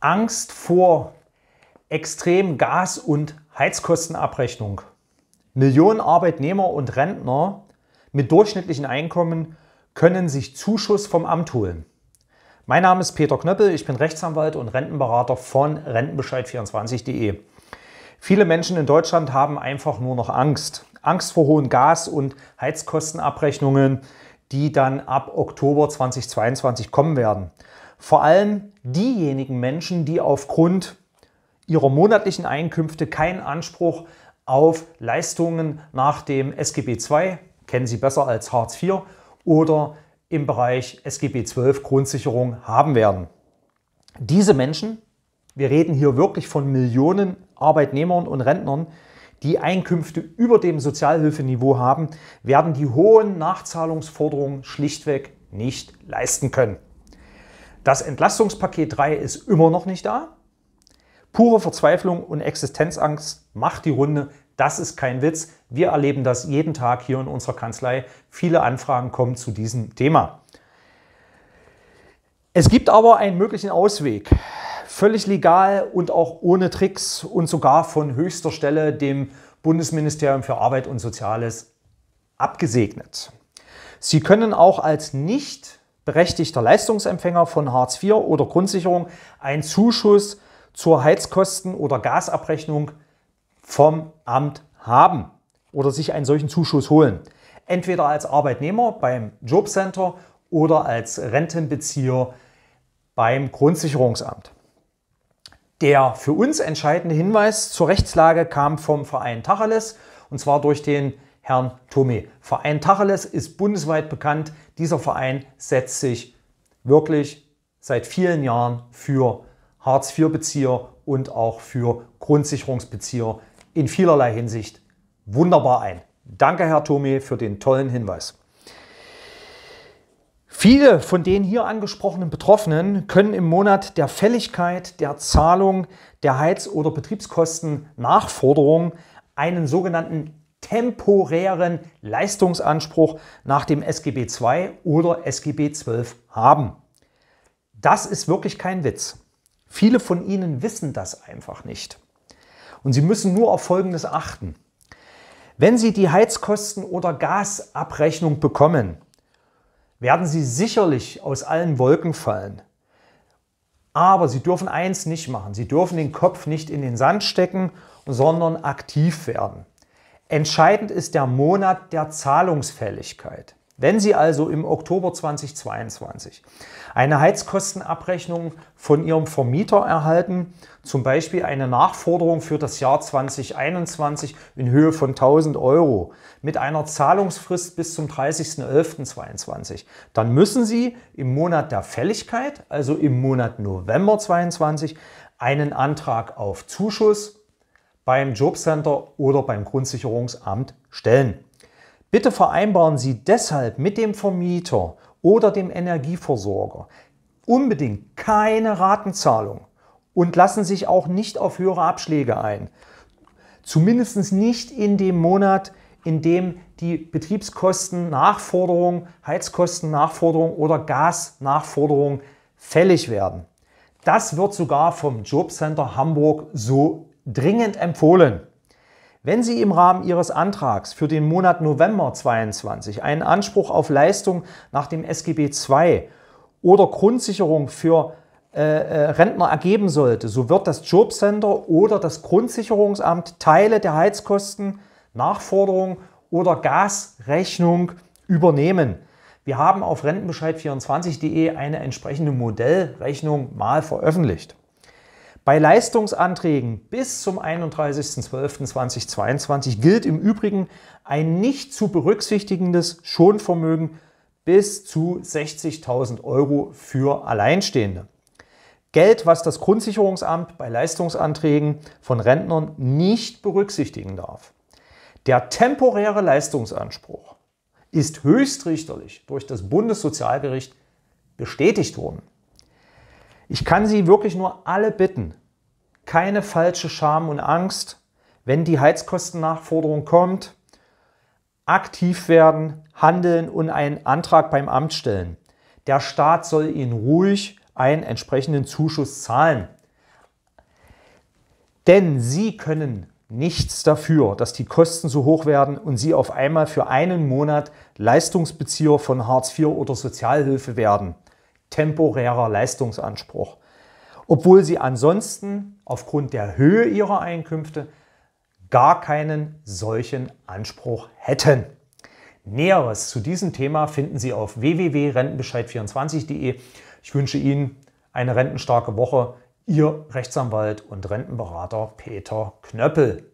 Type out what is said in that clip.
Angst vor extremen Gas- und Heizkostenabrechnung. Millionen Arbeitnehmer und Rentner mit durchschnittlichen Einkommen können sich Zuschuss vom Amt holen. Mein Name ist Peter Knöppel, ich bin Rechtsanwalt und Rentenberater von rentenbescheid24.de. Viele Menschen in Deutschland haben einfach nur noch Angst. Angst vor hohen Gas- und Heizkostenabrechnungen, die dann ab Oktober 2022 kommen werden. Vor allem diejenigen Menschen, die aufgrund ihrer monatlichen Einkünfte keinen Anspruch auf Leistungen nach dem SGB II, kennen Sie besser als Hartz IV, oder im Bereich SGB XII Grundsicherung haben werden. Diese Menschen, wir reden hier wirklich von Millionen Arbeitnehmern und Rentnern, die Einkünfte über dem Sozialhilfeniveau haben, werden die hohen Nachzahlungsforderungen schlichtweg nicht leisten können. Das Entlastungspaket 3 ist immer noch nicht da. Pure Verzweiflung und Existenzangst macht die Runde. Das ist kein Witz. Wir erleben das jeden Tag hier in unserer Kanzlei. Viele Anfragen kommen zu diesem Thema. Es gibt aber einen möglichen Ausweg. Völlig legal und auch ohne Tricks und sogar von höchster Stelle dem Bundesministerium für Arbeit und Soziales abgesegnet. Sie können auch als nicht berechtigter Leistungsempfänger von Hartz IV oder Grundsicherung einen Zuschuss zur Heizkosten- oder Gasabrechnung vom Amt haben oder sich einen solchen Zuschuss holen. Entweder als Arbeitnehmer beim Jobcenter oder als Rentenbezieher beim Grundsicherungsamt. Der für uns entscheidende Hinweis zur Rechtslage kam vom Verein Tacheles und zwar durch den Herrn Thome. Verein Tacheles ist bundesweit bekannt. Dieser Verein setzt sich wirklich seit vielen Jahren für Hartz-IV-Bezieher und auch für Grundsicherungsbezieher in vielerlei Hinsicht wunderbar ein. Danke, Herr Thome, für den tollen Hinweis. Viele von den hier angesprochenen Betroffenen können im Monat der Fälligkeit der Zahlung der Heiz- oder Betriebskosten Nachforderung einen sogenannten temporären Leistungsanspruch nach dem SGB II oder SGB XII haben. Das ist wirklich kein Witz. Viele von Ihnen wissen das einfach nicht. Und Sie müssen nur auf Folgendes achten. Wenn Sie die Heizkosten- oder Gasabrechnung bekommen, werden Sie sicherlich aus allen Wolken fallen. Aber Sie dürfen eins nicht machen. Sie dürfen den Kopf nicht in den Sand stecken, sondern aktiv werden. Entscheidend ist der Monat der Zahlungsfälligkeit. Wenn Sie also im Oktober 2022 eine Heizkostenabrechnung von Ihrem Vermieter erhalten, zum Beispiel eine Nachforderung für das Jahr 2021 in Höhe von 1000 Euro mit einer Zahlungsfrist bis zum 30.11.22, dann müssen Sie im Monat der Fälligkeit, also im Monat November 2022, einen Antrag auf Zuschuss beim Jobcenter oder beim Grundsicherungsamt stellen. Bitte vereinbaren Sie deshalb mit dem Vermieter oder dem Energieversorger unbedingt keine Ratenzahlung und lassen sich auch nicht auf höhere Abschläge ein. Zumindest nicht in dem Monat, in dem die Betriebskosten, Heizkosten, Heizkostennachforderung oder Gasnachforderung fällig werden. Das wird sogar vom Jobcenter Hamburg so dringend empfohlen. Wenn Sie im Rahmen Ihres Antrags für den Monat November 22 einen Anspruch auf Leistung nach dem SGB II oder Grundsicherung für äh, äh, Rentner ergeben sollte, so wird das Jobcenter oder das Grundsicherungsamt Teile der Heizkosten, Nachforderung oder Gasrechnung übernehmen. Wir haben auf rentenbescheid24.de eine entsprechende Modellrechnung mal veröffentlicht. Bei Leistungsanträgen bis zum 31.12.2022 gilt im Übrigen ein nicht zu berücksichtigendes Schonvermögen bis zu 60.000 Euro für Alleinstehende. Geld, was das Grundsicherungsamt bei Leistungsanträgen von Rentnern nicht berücksichtigen darf. Der temporäre Leistungsanspruch ist höchstrichterlich durch das Bundessozialgericht bestätigt worden. Ich kann Sie wirklich nur alle bitten, keine falsche Scham und Angst, wenn die Heizkostennachforderung kommt, aktiv werden, handeln und einen Antrag beim Amt stellen. Der Staat soll Ihnen ruhig einen entsprechenden Zuschuss zahlen. Denn Sie können nichts dafür, dass die Kosten so hoch werden und Sie auf einmal für einen Monat Leistungsbezieher von Hartz IV oder Sozialhilfe werden temporärer Leistungsanspruch, obwohl sie ansonsten aufgrund der Höhe ihrer Einkünfte gar keinen solchen Anspruch hätten. Näheres zu diesem Thema finden Sie auf www.rentenbescheid24.de. Ich wünsche Ihnen eine rentenstarke Woche. Ihr Rechtsanwalt und Rentenberater Peter Knöppel.